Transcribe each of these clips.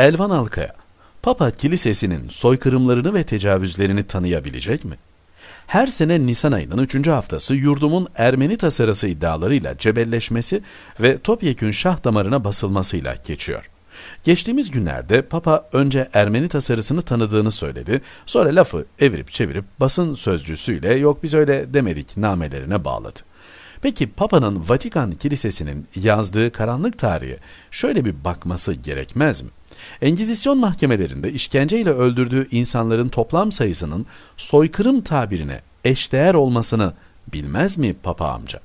Elvan Alkaya, Papa Kilisesi'nin soykırımlarını ve tecavüzlerini tanıyabilecek mi? Her sene Nisan ayının 3. haftası yurdumun Ermeni tasarısı iddialarıyla cebelleşmesi ve topyekün şah damarına basılmasıyla geçiyor. Geçtiğimiz günlerde Papa önce Ermeni tasarısını tanıdığını söyledi, sonra lafı evirip çevirip basın sözcüsüyle yok biz öyle demedik namelerine bağladı. Peki Papa'nın Vatikan Kilisesi'nin yazdığı karanlık tarihe şöyle bir bakması gerekmez mi? Engizisyon mahkemelerinde işkenceyle öldürdüğü insanların toplam sayısının soykırım tabirine eşdeğer olmasını bilmez mi Papa amca?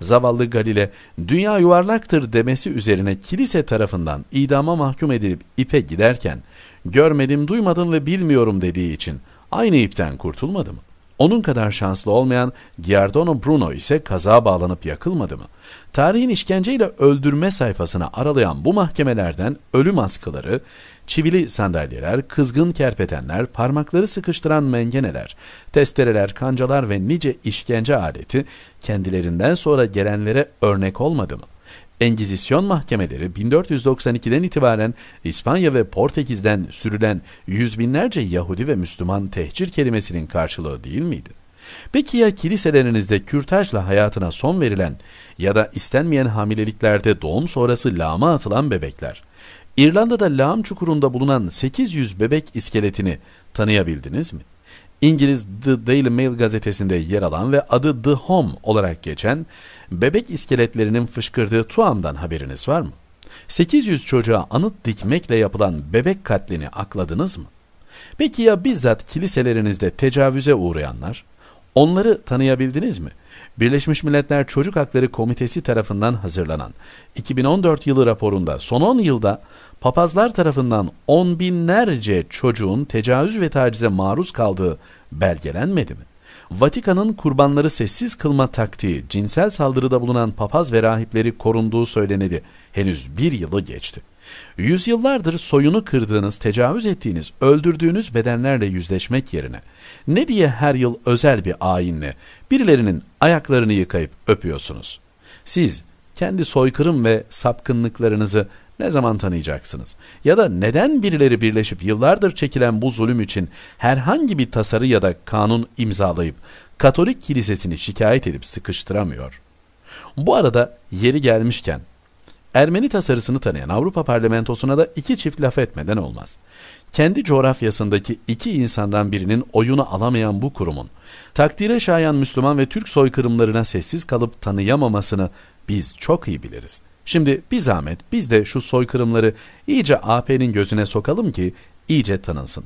Zavallı Galile dünya yuvarlaktır demesi üzerine kilise tarafından idama mahkum edilip ipe giderken görmedim duymadım ve bilmiyorum dediği için aynı ipten kurtulmadı mı? Onun kadar şanslı olmayan Giordano Bruno ise kaza bağlanıp yakılmadı mı? Tarihin işkenceyle öldürme sayfasına aralayan bu mahkemelerden ölüm askıları, çivili sandalyeler, kızgın kerpetenler, parmakları sıkıştıran mengeneler, testereler, kancalar ve nice işkence aleti kendilerinden sonra gelenlere örnek olmadı mı? Engizisyon mahkemeleri 1492'den itibaren İspanya ve Portekiz'den sürülen yüz binlerce Yahudi ve Müslüman tehcir kelimesinin karşılığı değil miydi? Peki ya kiliselerinizde kürtajla hayatına son verilen ya da istenmeyen hamileliklerde doğum sonrası lağma atılan bebekler? İrlanda'da lağım çukurunda bulunan 800 bebek iskeletini tanıyabildiniz mi? İngiliz The Daily Mail gazetesinde yer alan ve adı The Home olarak geçen bebek iskeletlerinin fışkırdığı Tuam'dan haberiniz var mı? 800 çocuğa anıt dikmekle yapılan bebek katlini akladınız mı? Peki ya bizzat kiliselerinizde tecavüze uğrayanlar? Onları tanıyabildiniz mi? Birleşmiş Milletler Çocuk Hakları Komitesi tarafından hazırlanan 2014 yılı raporunda son 10 yılda papazlar tarafından on binlerce çocuğun tecavüz ve tacize maruz kaldığı belgelenmedi mi? Vatikan'ın kurbanları sessiz kılma taktiği, cinsel saldırıda bulunan papaz ve rahipleri korunduğu söylenedi. Henüz bir yılı geçti. Yüzyıllardır soyunu kırdığınız, tecavüz ettiğiniz, öldürdüğünüz bedenlerle yüzleşmek yerine ne diye her yıl özel bir ayinle birilerinin ayaklarını yıkayıp öpüyorsunuz? Siz kendi soykırım ve sapkınlıklarınızı ne zaman tanıyacaksınız? Ya da neden birileri birleşip yıllardır çekilen bu zulüm için herhangi bir tasarı ya da kanun imzalayıp Katolik kilisesini şikayet edip sıkıştıramıyor? Bu arada yeri gelmişken Ermeni tasarısını tanıyan Avrupa Parlamentosu'na da iki çift laf etmeden olmaz. Kendi coğrafyasındaki iki insandan birinin oyunu alamayan bu kurumun, takdire şayan Müslüman ve Türk soykırımlarına sessiz kalıp tanıyamamasını biz çok iyi biliriz. Şimdi bir zahmet biz de şu soykırımları iyice AP'nin gözüne sokalım ki iyice tanınsın.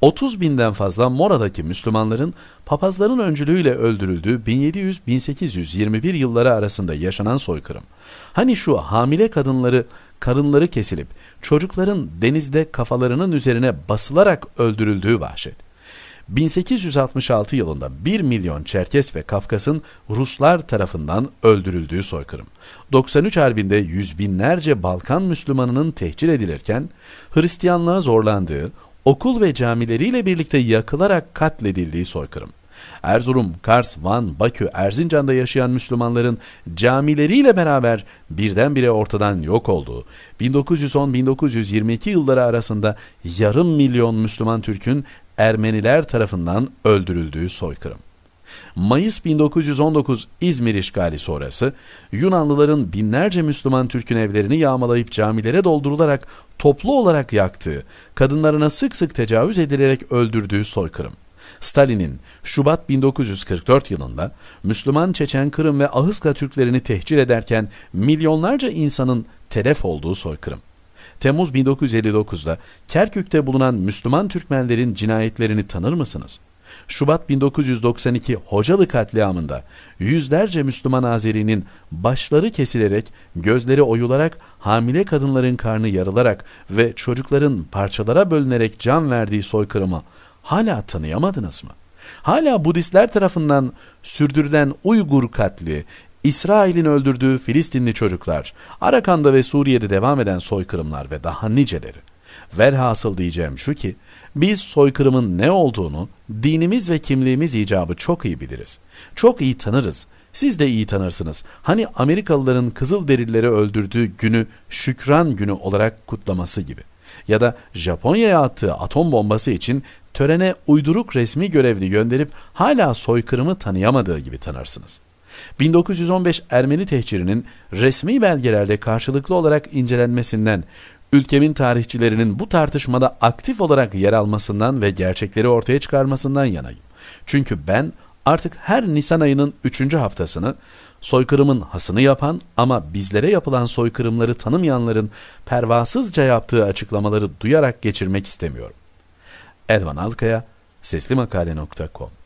30 binden fazla Mora'daki Müslümanların papazların öncülüğüyle öldürüldüğü 1700-1821 yılları arasında yaşanan soykırım. Hani şu hamile kadınları karınları kesilip çocukların denizde kafalarının üzerine basılarak öldürüldüğü vahşet. 1866 yılında 1 milyon Çerkes ve Kafkas'ın Ruslar tarafından öldürüldüğü soykırım. 93 Harbi'nde yüz binlerce Balkan Müslümanının tehcir edilirken Hristiyanlığa zorlandığı, okul ve camileriyle birlikte yakılarak katledildiği soykırım. Erzurum, Kars, Van, Bakü, Erzincan'da yaşayan Müslümanların camileriyle beraber birdenbire ortadan yok olduğu, 1910-1922 yılları arasında yarım milyon Müslüman Türk'ün Ermeniler tarafından öldürüldüğü soykırım. Mayıs 1919 İzmir işgali sonrası Yunanlıların binlerce Müslüman Türk'ün evlerini yağmalayıp camilere doldurularak toplu olarak yaktığı, kadınlarına sık sık tecavüz edilerek öldürdüğü soykırım. Stalin'in Şubat 1944 yılında Müslüman Çeçen Kırım ve Ahıska Türklerini tehcir ederken milyonlarca insanın telef olduğu soykırım. Temmuz 1959'da Kerkük'te bulunan Müslüman Türkmenlerin cinayetlerini tanır mısınız? Şubat 1992 Hocalı katliamında yüzlerce Müslüman Azeri'nin başları kesilerek, gözleri oyularak, hamile kadınların karnı yarılarak ve çocukların parçalara bölünerek can verdiği soykırımı hala tanıyamadınız mı? Hala Budistler tarafından sürdürülen Uygur katli, İsrail'in öldürdüğü Filistinli çocuklar, Arakan'da ve Suriye'de devam eden soykırımlar ve daha niceleri. Velhasıl diyeceğim şu ki, biz soykırımın ne olduğunu dinimiz ve kimliğimiz icabı çok iyi biliriz. Çok iyi tanırız. Siz de iyi tanırsınız. Hani Amerikalıların kızıl derileri öldürdüğü günü şükran günü olarak kutlaması gibi. Ya da Japonya'ya attığı atom bombası için törene uyduruk resmi görevli gönderip hala soykırımı tanıyamadığı gibi tanırsınız.'' 1915 Ermeni tehcirinin resmi belgelerde karşılıklı olarak incelenmesinden, ülkemin tarihçilerinin bu tartışmada aktif olarak yer almasından ve gerçekleri ortaya çıkarmasından yanayım. Çünkü ben artık her Nisan ayının 3. haftasını soykırımın hasını yapan ama bizlere yapılan soykırımları tanımayanların pervasızca yaptığı açıklamaları duyarak geçirmek istemiyorum. Elvan Alkaya, seslimakale.com